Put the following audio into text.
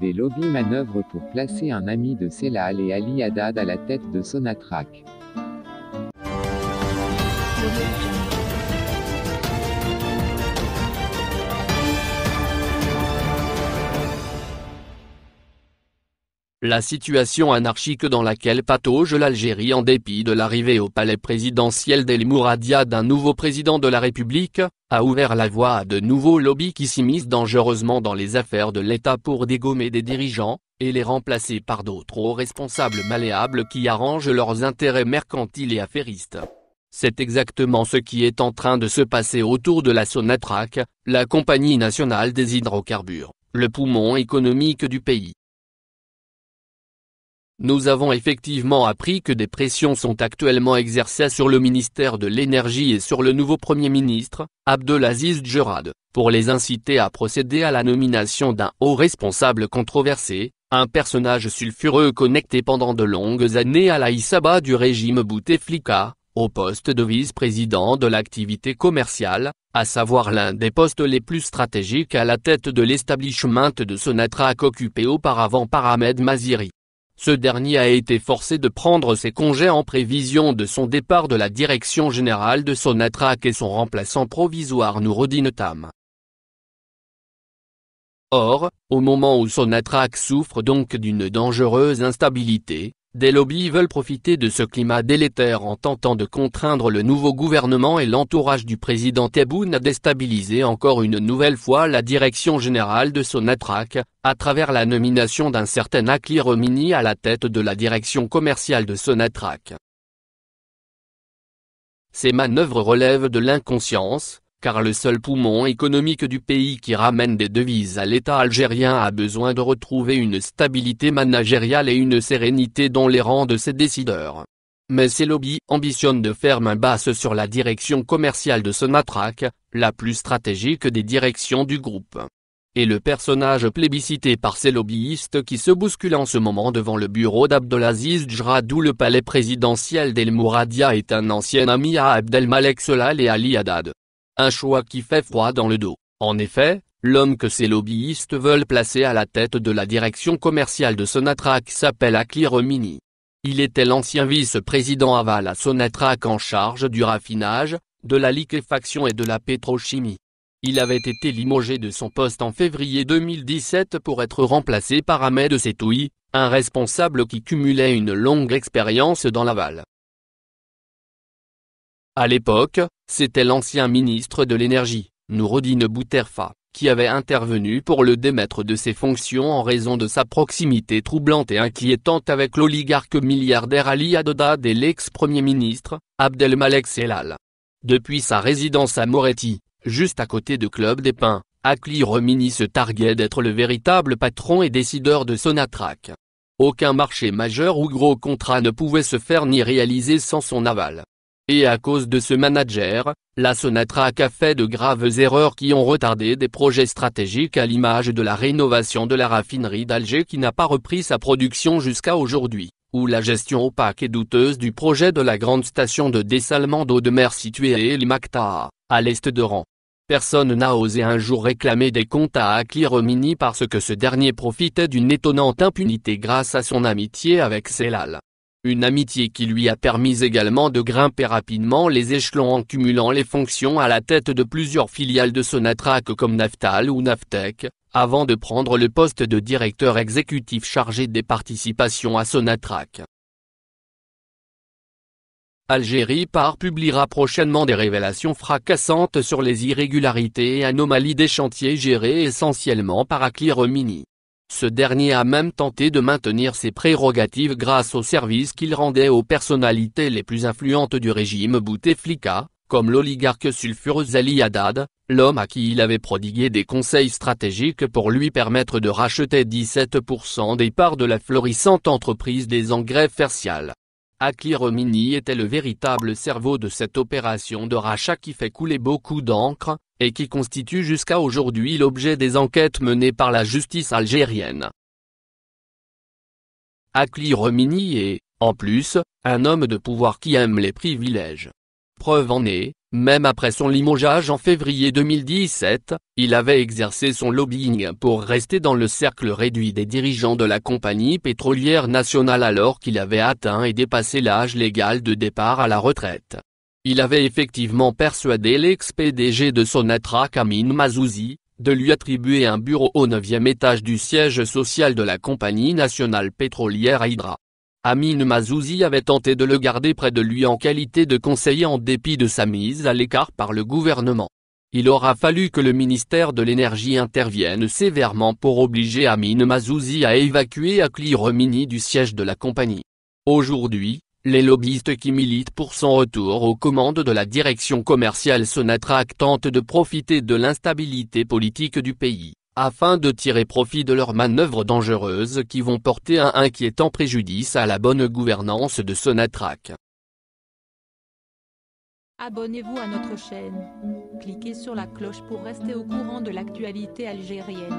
Des lobbies manœuvrent pour placer un ami de Selal et Ali Haddad à la tête de Sonatrach. La situation anarchique dans laquelle patauge l'Algérie en dépit de l'arrivée au palais présidentiel d'El Mouradia d'un nouveau président de la République, a ouvert la voie à de nouveaux lobbies qui s'immiscent dangereusement dans les affaires de l'État pour dégommer des dirigeants, et les remplacer par d'autres hauts responsables malléables qui arrangent leurs intérêts mercantiles et affairistes. C'est exactement ce qui est en train de se passer autour de la Sonatrach, la compagnie nationale des hydrocarbures, le poumon économique du pays. Nous avons effectivement appris que des pressions sont actuellement exercées sur le ministère de l'Énergie et sur le nouveau Premier ministre, Abdelaziz Djerad, pour les inciter à procéder à la nomination d'un haut responsable controversé, un personnage sulfureux connecté pendant de longues années à la du régime Bouteflika, au poste de vice-président de l'activité commerciale, à savoir l'un des postes les plus stratégiques à la tête de l'establishment de Sonatrach occupé auparavant par Ahmed Maziri. Ce dernier a été forcé de prendre ses congés en prévision de son départ de la direction générale de Sonatrak et son remplaçant provisoire Nourodine Tam. Or, au moment où Sonatrak souffre donc d'une dangereuse instabilité, des lobbies veulent profiter de ce climat délétère en tentant de contraindre le nouveau gouvernement et l'entourage du président Tebboune à déstabiliser encore une nouvelle fois la direction générale de Sonatrach, à travers la nomination d'un certain Akli Romini à la tête de la direction commerciale de Sonatrach. Ces manœuvres relèvent de l'inconscience, car le seul poumon économique du pays qui ramène des devises à l'État algérien a besoin de retrouver une stabilité managériale et une sérénité dans les rangs de ses décideurs. Mais ces lobbies ambitionnent de faire main basse sur la direction commerciale de Sonatrach, la plus stratégique des directions du groupe. Et le personnage plébiscité par ces lobbyistes qui se bousculent en ce moment devant le bureau d'Abdelaziz ou le palais présidentiel d'El Mouradia est un ancien ami à Abdelmalek Solal et Ali Haddad. Un choix qui fait froid dans le dos. En effet, l'homme que ces lobbyistes veulent placer à la tête de la direction commerciale de Sonatrach s'appelle Akli Romini. Il était l'ancien vice-président aval à Sonatrach en charge du raffinage, de la liquéfaction et de la pétrochimie. Il avait été limogé de son poste en février 2017 pour être remplacé par Ahmed Setoui, un responsable qui cumulait une longue expérience dans l'aval. À l'époque, c'était l'ancien ministre de l'Énergie, Noureddine Bouterfa, qui avait intervenu pour le démettre de ses fonctions en raison de sa proximité troublante et inquiétante avec l'oligarque milliardaire Ali Adodad et l'ex-premier ministre, Abdelmalek Selal. Depuis sa résidence à Moretti, juste à côté de Club des Pins, Akli Romini se targuait d'être le véritable patron et décideur de Sonatrach. Aucun marché majeur ou gros contrat ne pouvait se faire ni réaliser sans son aval. Et à cause de ce manager, la Sonatrach a fait de graves erreurs qui ont retardé des projets stratégiques à l'image de la rénovation de la raffinerie d'Alger qui n'a pas repris sa production jusqu'à aujourd'hui, ou la gestion opaque et douteuse du projet de la grande station de dessalement d'eau de mer située à El à l'est de Rang. Personne n'a osé un jour réclamer des comptes à Akiromini parce que ce dernier profitait d'une étonnante impunité grâce à son amitié avec Selal, une amitié qui lui a permis également de grimper rapidement les échelons en cumulant les fonctions à la tête de plusieurs filiales de Sonatrach comme Naftal ou Naftec, avant de prendre le poste de directeur exécutif chargé des participations à Sonatrach. Algérie par publiera prochainement des révélations fracassantes sur les irrégularités et anomalies des chantiers gérés essentiellement par Acli Romini. Ce dernier a même tenté de maintenir ses prérogatives grâce aux services qu'il rendait aux personnalités les plus influentes du régime Bouteflika, comme l'oligarque sulfureux Ali Haddad, l'homme à qui il avait prodigué des conseils stratégiques pour lui permettre de racheter 17% des parts de la florissante entreprise des engrais fertiles. Akli Romini était le véritable cerveau de cette opération de rachat qui fait couler beaucoup d'encre, et qui constitue jusqu'à aujourd'hui l'objet des enquêtes menées par la justice algérienne. Akli Romini est, en plus, un homme de pouvoir qui aime les privilèges. Preuve en est, même après son limogeage en février 2017, il avait exercé son lobbying pour rester dans le cercle réduit des dirigeants de la compagnie pétrolière nationale alors qu'il avait atteint et dépassé l'âge légal de départ à la retraite. Il avait effectivement persuadé l'ex-PDG de Sonatra Kamin Mazouzi, de lui attribuer un bureau au neuvième étage du siège social de la compagnie nationale pétrolière Hydra. Amine Mazouzi avait tenté de le garder près de lui en qualité de conseiller en dépit de sa mise à l'écart par le gouvernement. Il aura fallu que le ministère de l'Énergie intervienne sévèrement pour obliger Amine Mazouzi à évacuer Akli Romini du siège de la compagnie. Aujourd'hui, les lobbyistes qui militent pour son retour aux commandes de la direction commerciale Sonatrach tentent de profiter de l'instabilité politique du pays afin de tirer profit de leurs manœuvres dangereuses qui vont porter un inquiétant préjudice à la bonne gouvernance de Sonatrach. Abonnez-vous à notre chaîne. Cliquez sur la cloche pour rester au courant de l'actualité algérienne.